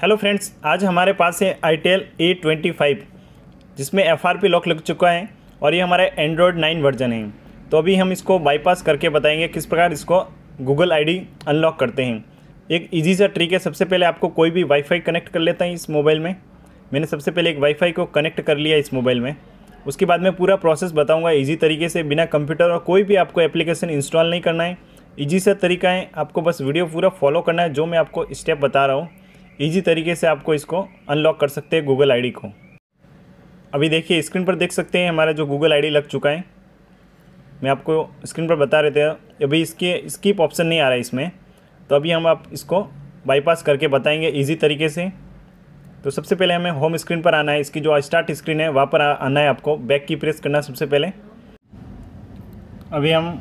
hello friends आज हमारे पास है itel A twenty five जिसमें एफ आर पी लॉक लग चुका है और ये हमारा एंड्रॉयड नाइन वर्जन है तो अभी हम इसको बाईपास करके बताएंगे किस प्रकार इसको गूगल आई डी अनलॉक करते हैं एक ईजी सा ट्रिक है सबसे पहले आपको कोई भी वाईफाई कनेक्ट कर लेता है इस मोबाइल में मैंने सबसे पहले एक वाईफाई को कनेक्ट कर लिया इस मोबाइल में उसके बाद मैं पूरा प्रोसेस बताऊँगा ईजी तरीके से बिना कंप्यूटर और कोई भी आपको एप्लीकेशन इंस्टॉल नहीं करना है ईजी सा तरीका है आपको बस वीडियो पूरा फॉलो करना है जो मैं आपको स्टेप बता रहा हूँ ईजी तरीके से आपको इसको अनलॉक कर सकते हैं गूगल आईडी को अभी देखिए स्क्रीन पर देख सकते हैं हमारा जो गूगल आईडी लग चुका है मैं आपको स्क्रीन पर बता रहे थे अभी इसके स्कीप ऑप्शन नहीं आ रहा है इसमें तो अभी हम आप इसको बाईपास करके बताएंगे ईजी तरीके से तो सबसे पहले हमें होम स्क्रीन पर आना है इसकी जो स्टार्ट स्क्रीन है वहाँ पर आना है आपको बैक की प्रेस करना सबसे पहले अभी हम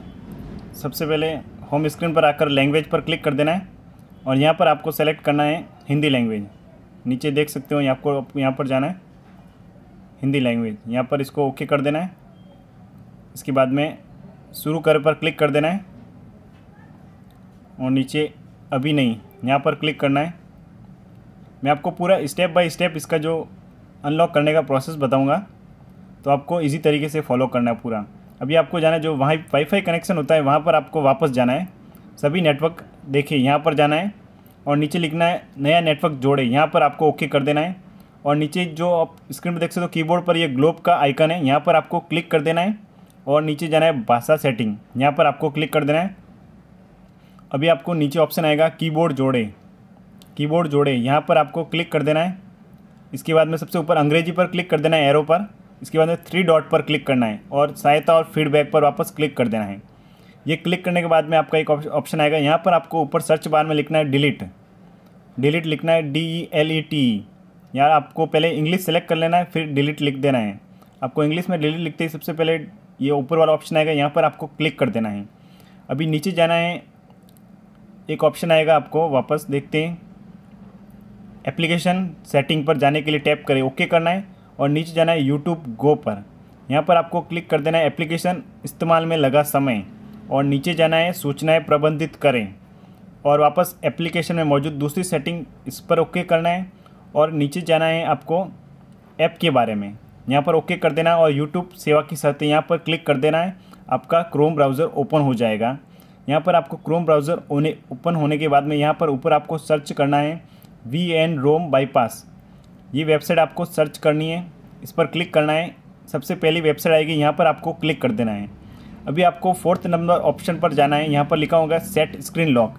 सबसे पहले होम स्क्रीन पर आकर लैंग्वेज पर क्लिक कर देना है और यहाँ पर आपको सेलेक्ट करना है हिंदी लैंग्वेज नीचे देख सकते हो यहाँ को यहाँ पर जाना है हिंदी लैंग्वेज यहाँ पर इसको ओके कर देना है इसके बाद में शुरू कर पर क्लिक कर देना है और नीचे अभी नहीं यहाँ पर क्लिक करना है मैं आपको पूरा स्टेप बाय स्टेप इसका जो अनलॉक करने का प्रोसेस बताऊंगा तो आपको इजी तरीके से फॉलो करना है पूरा अभी आपको जाना है जो वहाँ वाईफाई कनेक्शन होता है वहाँ पर आपको वापस जाना है सभी नेटवर्क देखिए यहाँ पर जाना है और नीचे लिखना है नया नेटवर्क जोड़े यहाँ पर आपको ओके कर देना है और नीचे जो आप स्क्रीन पर देख सकते हो कीबोर्ड पर ये ग्लोब का आइकन है यहाँ पर आपको क्लिक कर देना है और नीचे जाना है भाषा सेटिंग यहाँ पर आपको क्लिक कर देना है अभी आपको नीचे ऑप्शन आएगा कीबोर्ड जोड़े कीबोर्ड जोड़े यहाँ पर आपको क्लिक कर देना है इसके बाद में सबसे ऊपर अंग्रेजी पर क्लिक कर देना है एरो पर इसके बाद में थ्री डॉट पर क्लिक करना है और सहायता और फीडबैक पर वापस क्लिक कर देना है ये क्लिक करने के बाद में आपका एक ऑप्शन आएगा यहाँ पर आपको ऊपर सर्च बार में लिखना है डिलीट डिलीट लिखना है D E L E T यहाँ आपको पहले इंग्लिश सेलेक्ट कर लेना है फिर डिलीट लिख देना है आपको इंग्लिश में डिलीट लिखते ही सबसे पहले ये ऊपर वाला ऑप्शन आएगा यहाँ पर आपको क्लिक कर देना है अभी नीचे जाना है एक ऑप्शन आएगा आपको वापस देखते हैं एप्लीकेशन सेटिंग पर जाने के लिए टैप करें ओके करना है और नीचे जाना है यूट्यूब गो पर यहाँ पर आपको क्लिक कर देना है एप्लीकेशन इस्तेमाल में लगा समय और नीचे जाना है सूचनाएं प्रबंधित करें और वापस एप्लीकेशन में मौजूद दूसरी सेटिंग इस पर ओके करना है और नीचे जाना है आपको ऐप के बारे में यहाँ पर ओके कर देना है और यूट्यूब सेवा की साथ यहाँ पर क्लिक कर देना है आपका क्रोम ब्राउज़र ओपन हो जाएगा यहाँ पर आपको क्रोम ब्राउज़र होने ओपन होने के बाद में यहाँ पर ऊपर आपको सर्च करना है वी एन रोम बाईपास ये वेबसाइट आपको सर्च करनी है इस पर क्लिक करना है सबसे पहली वेबसाइट आएगी यहाँ पर आपको क्लिक कर देना है अभी आपको फोर्थ नंबर ऑप्शन पर जाना है यहाँ पर लिखा होगा सेट स्क्रीन लॉक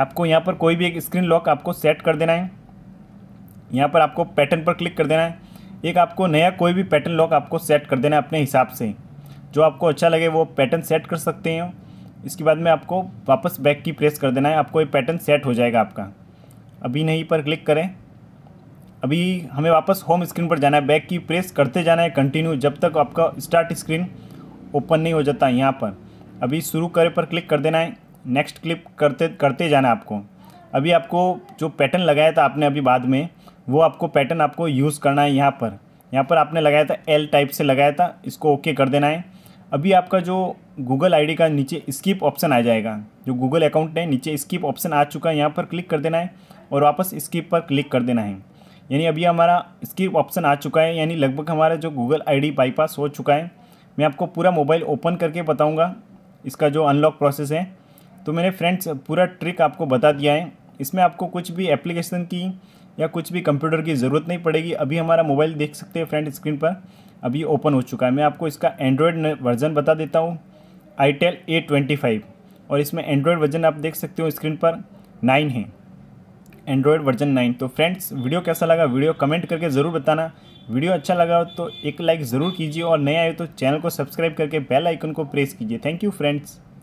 आपको यहाँ पर कोई भी एक स्क्रीन लॉक आपको सेट कर देना है यहाँ पर आपको पैटर्न पर क्लिक कर देना है एक आपको नया कोई भी पैटर्न लॉक आपको सेट कर देना है अपने हिसाब से जो आपको अच्छा लगे वो पैटर्न सेट कर सकते हैं इसके बाद में आपको वापस बैक की प्रेस कर देना है आपको ये पैटर्न सेट हो जाएगा आपका अभी नहीं पर क्लिक करें अभी हमें वापस होम स्क्रीन पर जाना है बैक की प्रेस करते जाना है कंटिन्यू जब तक आपका स्टार्ट स्क्रीन ओपन नहीं हो जाता यहाँ पर अभी शुरू करे पर क्लिक कर देना है नेक्स्ट क्लिक करते करते जाना आपको अभी आपको जो पैटर्न लगाया था आपने अभी बाद में वो आपको पैटर्न आपको यूज़ करना है यहाँ पर यहाँ पर आपने लगाया था एल टाइप से लगाया था इसको ओके कर देना है अभी आपका जो गूगल आईडी का नीचे स्किप ऑप्शन आ जाएगा जो गूगल अकाउंट है नीचे स्किप ऑप्शन आ चुका है यहाँ पर क्लिक कर देना है और वापस स्किप पर क्लिक कर देना है यानी अभी हमारा स्किप ऑप्शन आ चुका है यानी लगभग हमारा जो गूगल डी बाईपास हो चुका है मैं आपको पूरा मोबाइल ओपन करके बताऊँगा इसका जो अनलॉक प्रोसेस है तो मैंने फ्रेंड्स पूरा ट्रिक आपको बता दिया है इसमें आपको कुछ भी एप्लीकेशन की या कुछ भी कंप्यूटर की ज़रूरत नहीं पड़ेगी अभी हमारा मोबाइल देख सकते हैं फ्रंट स्क्रीन पर अभी ओपन हो चुका है मैं आपको इसका एंड्रॉयड वर्जन बता देता हूँ itel A twenty five और इसमें एंड्रॉयड वर्जन आप देख सकते हो स्क्रीन पर नाइन है एंड्रॉयड वर्जन नाइन तो फ्रेंड्स वीडियो कैसा लगा वीडियो कमेंट करके ज़रूर बताना वीडियो अच्छा लगा हो तो एक लाइक ज़रूर कीजिए और नया आए तो चैनल को सब्सक्राइब करके बेल आइकन को प्रेस कीजिए थैंक यू फ्रेंड्स